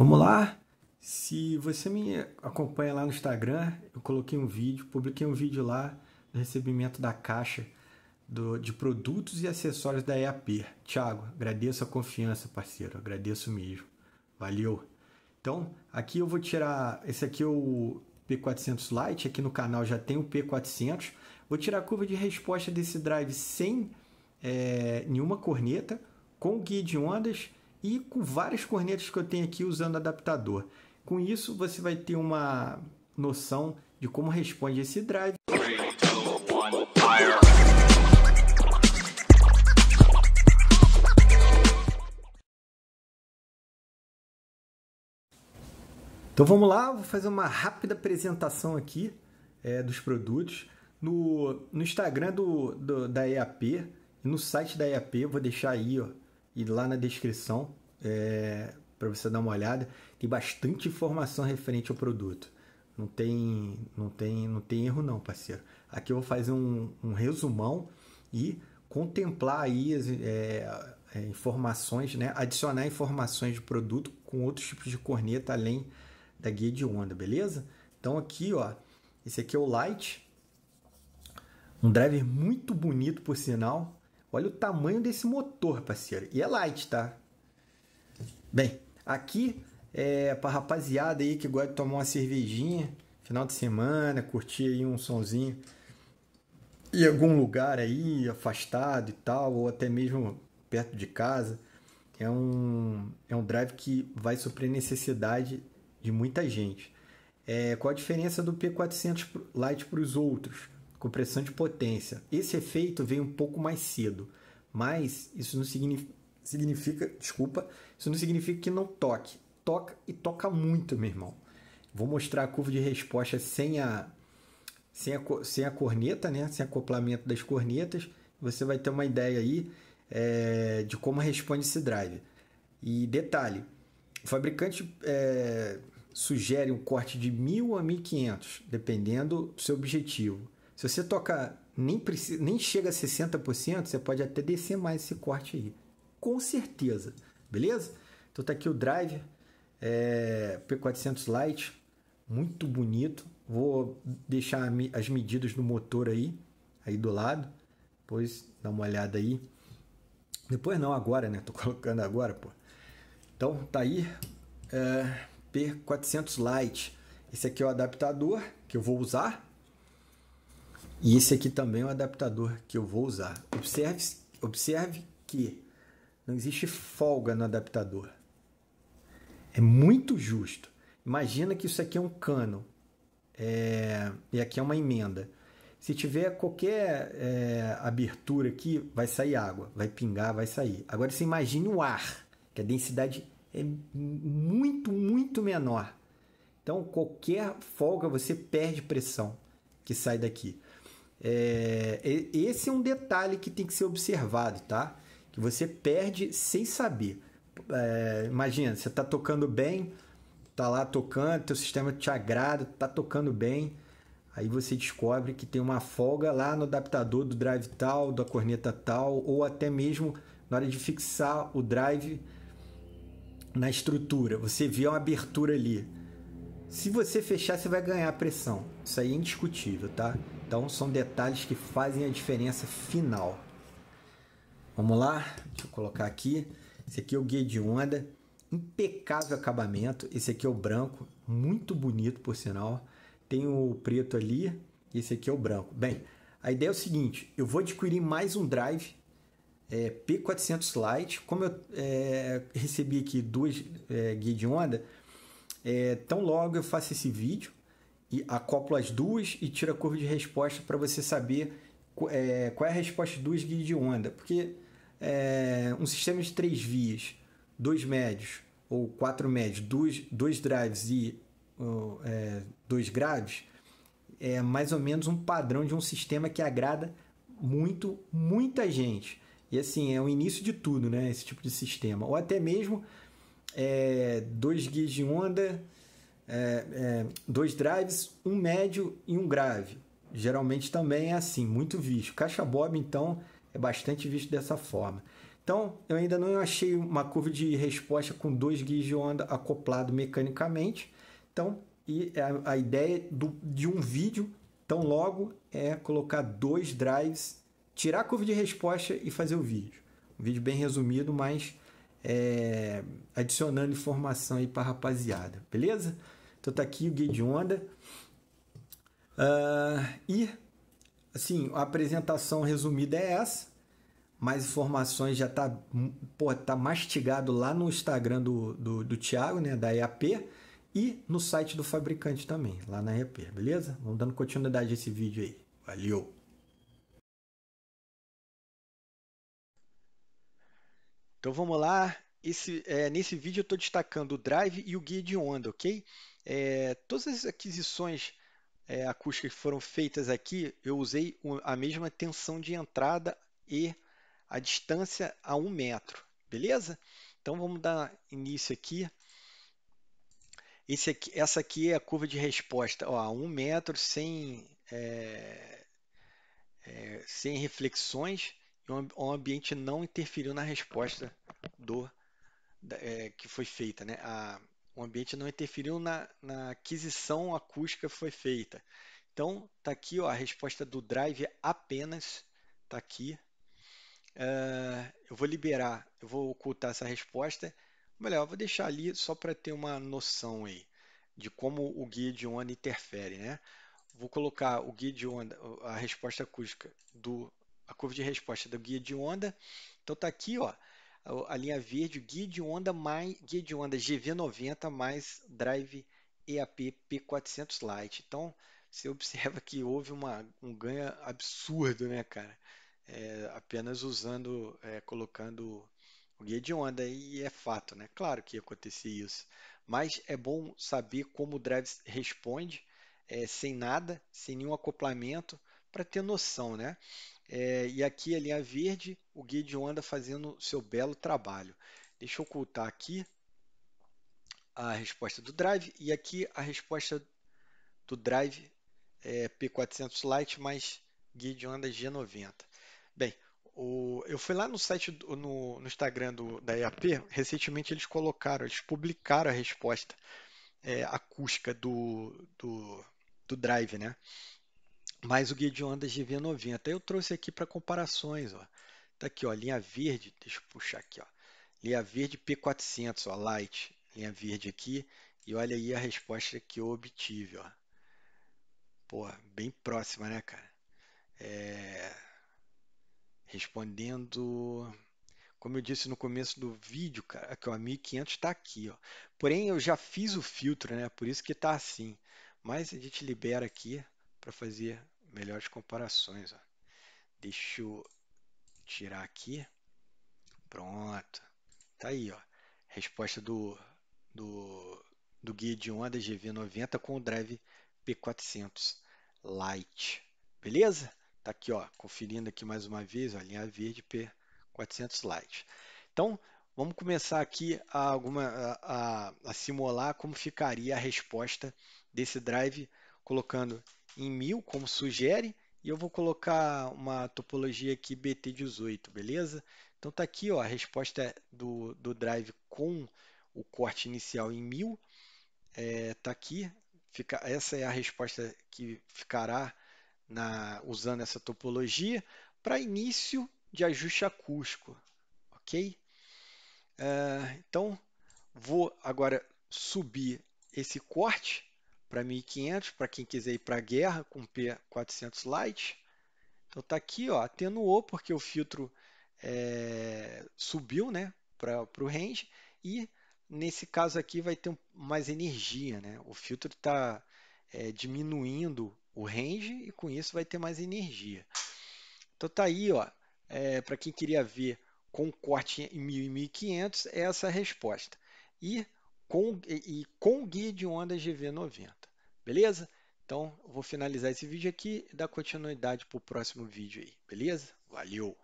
Vamos lá? Se você me acompanha lá no Instagram, eu coloquei um vídeo, publiquei um vídeo lá do recebimento da caixa do, de produtos e acessórios da EAP. Tiago, agradeço a confiança, parceiro, agradeço mesmo. Valeu! Então, aqui eu vou tirar. Esse aqui é o P400 Lite, aqui no canal já tem o P400. Vou tirar a curva de resposta desse drive sem é, nenhuma corneta, com guia de ondas e com várias cornetas que eu tenho aqui usando adaptador. Com isso, você vai ter uma noção de como responde esse drive. então vamos lá, vou fazer uma rápida apresentação aqui é, dos produtos. No, no Instagram do, do, da EAP e no site da EAP, vou deixar aí ó, e lá na descrição é, para você dar uma olhada. Tem bastante informação referente ao produto. Não tem, não tem, não tem erro não, parceiro. Aqui eu vou fazer um, um resumão e contemplar aí é, é, informações, né? adicionar informações de produto com outros tipos de corneta além da guia de onda, beleza? Então aqui, ó, esse aqui é o Light, um driver muito bonito por sinal. Olha o tamanho desse motor, parceiro. E é light, tá? Bem, aqui é para rapaziada aí que gosta de tomar uma cervejinha, final de semana, curtir aí um sonzinho em algum lugar aí, afastado e tal, ou até mesmo perto de casa. É um, é um drive que vai suprir necessidade de muita gente. É, qual a diferença do P400 Lite para os outros? Compressão de potência. Esse efeito veio um pouco mais cedo, mas isso não significa significa, desculpa, isso não significa que não toque. Toca e toca muito, meu irmão. Vou mostrar a curva de resposta sem a sem a, sem a corneta, né? Sem acoplamento das cornetas, você vai ter uma ideia aí é, de como responde esse drive. E detalhe, o fabricante é, sugere um corte de 1.000 a 1.500, dependendo do seu objetivo. Se você toca nem, precisa, nem chega a 60%, você pode até descer mais esse corte aí com certeza, beleza? Então tá aqui o drive é, P400 Lite, muito bonito. Vou deixar as medidas do motor aí, aí do lado. Depois dá uma olhada aí. Depois não, agora, né? Tô colocando agora, pô. Então tá aí é, P400 Lite. Esse aqui é o adaptador que eu vou usar. E esse aqui também é o adaptador que eu vou usar. Observe, observe que não existe folga no adaptador. É muito justo. Imagina que isso aqui é um cano é... e aqui é uma emenda. Se tiver qualquer é... abertura aqui, vai sair água, vai pingar, vai sair. Agora você imagine o ar, que a densidade é muito, muito menor. Então qualquer folga você perde pressão que sai daqui. É... esse é um detalhe que tem que ser observado, tá? que você perde sem saber. É, imagina, você está tocando bem, está lá tocando, teu sistema te agrada, está tocando bem. Aí você descobre que tem uma folga lá no adaptador do drive tal, da corneta tal, ou até mesmo na hora de fixar o drive na estrutura. Você vê uma abertura ali. Se você fechar, você vai ganhar pressão. Isso aí é indiscutível, tá? Então são detalhes que fazem a diferença final. Vamos lá, deixa eu colocar aqui. Esse aqui é o guia de onda, impecável acabamento. Esse aqui é o branco, muito bonito por sinal. Tem o preto ali, esse aqui é o branco. Bem, a ideia é o seguinte, eu vou adquirir mais um drive é, P400 Lite. Como eu é, recebi aqui duas é, guia de onda, é, tão logo eu faço esse vídeo e acoplo as duas e tiro a curva de resposta para você saber é, qual é a resposta duas guias de onda, porque é, um sistema de três vias, dois médios ou quatro médios, dois, dois drives e é, dois graves, é mais ou menos um padrão de um sistema que agrada muito, muita gente. E assim, é o início de tudo, né? Esse tipo de sistema. Ou até mesmo é, dois guias de onda, é, é, dois drives, um médio e um grave. Geralmente também é assim, muito visto. Caixa Bob, então, é bastante visto dessa forma. Então, eu ainda não achei uma curva de resposta com dois guias de onda acoplado mecanicamente. Então, e é a, a ideia do, de um vídeo, tão logo, é colocar dois drives, tirar a curva de resposta e fazer o vídeo. Um vídeo bem resumido, mas é, adicionando informação aí para a rapaziada, beleza? Então tá aqui o guia de onda. Uh, e assim, a apresentação resumida é essa. Mais informações já tá, hum, pô, tá mastigado lá no Instagram do, do, do Thiago, né, da EAP, e no site do fabricante também, lá na EAP, beleza? Vamos dando continuidade a esse vídeo aí. Valeu! Então vamos lá. Esse, é, nesse vídeo eu estou destacando o Drive e o guia de onda, ok? É, todas as aquisições é, acústicas que foram feitas aqui, eu usei a mesma tensão de entrada e a distância a um metro, beleza? Então vamos dar início aqui. aqui essa aqui é a curva de resposta, ó, a um metro sem, é, é, sem reflexões e um, ambiente não interferiu na resposta do, da, é, que foi feita, né? A, o ambiente não interferiu na, na aquisição acústica que foi feita. Então, tá aqui ó, a resposta do drive apenas, tá aqui. É, eu vou liberar, eu vou ocultar essa resposta. Melhor, eu vou deixar ali só para ter uma noção aí de como o guia de onda interfere, né? Vou colocar o guia de onda, a resposta acústica do a curva de resposta do guia de onda. Então tá aqui, ó a, linha verde, o guia de onda, mais, guia de onda GV90 mais drive EAP P400 Lite. Então, você observa que houve uma, um ganho absurdo, né, cara? É, apenas usando, é, colocando o guia de onda, e é fato, né? Claro que ia acontecer isso. Mas é bom saber como o drive responde é, sem nada, sem nenhum acoplamento, para ter noção, né? É, e aqui a linha verde, o Gideon anda fazendo seu belo trabalho. Deixa eu ocultar aqui a resposta do drive e aqui a resposta do drive é P400 Lite mais Gideon anda G90. Bem, o, eu fui lá no site, do, no, no, Instagram do, da EAP, recentemente eles colocaram, eles publicaram a resposta é, acústica do, do, do drive, né? mais o guia de ondas de V90 eu trouxe aqui para comparações. Ó. Tá aqui, ó, linha verde, deixa eu puxar aqui. Ó. Linha verde P400, ó, light, linha verde aqui. E olha aí a resposta que eu obtive. Ó. Pô, bem próxima, né, cara? É... Respondendo como eu disse no começo do vídeo, cara, que o 1500 está aqui, ó. Porém, eu já fiz o filtro, né? Por isso que está assim. Mas a gente libera aqui para fazer melhores comparações. Ó. Deixa eu tirar aqui. Pronto. Tá aí, ó. Resposta do, do, do guia de onda GV90 com o drive P400 Lite. Beleza? Tá aqui, ó, conferindo aqui mais uma vez, a linha verde P400 Lite. Então, vamos começar aqui a, alguma, a, a, a simular como ficaria a resposta desse drive colocando em 1000, como sugere, e eu vou colocar uma topologia aqui BT18, beleza? Então está aqui ó, a resposta do, do drive com o corte inicial em 1000, está é, aqui, fica, essa é a resposta que ficará na, usando essa topologia para início de ajuste acústico, ok? É, então, vou agora subir esse corte para 1500, para quem quiser ir para a guerra com P400 Lite. Então está aqui, ó, atenuou porque o filtro é, subiu né, para o range e nesse caso aqui vai ter mais energia. Né? O filtro está é, diminuindo o range e com isso vai ter mais energia. Então tá aí, ó, é, para quem queria ver com corte em 1000 e 1500 é essa a resposta. E com, e, e com guia de onda GV90. Beleza? Então, vou finalizar esse vídeo aqui e dar continuidade para o próximo vídeo aí, beleza? Valeu!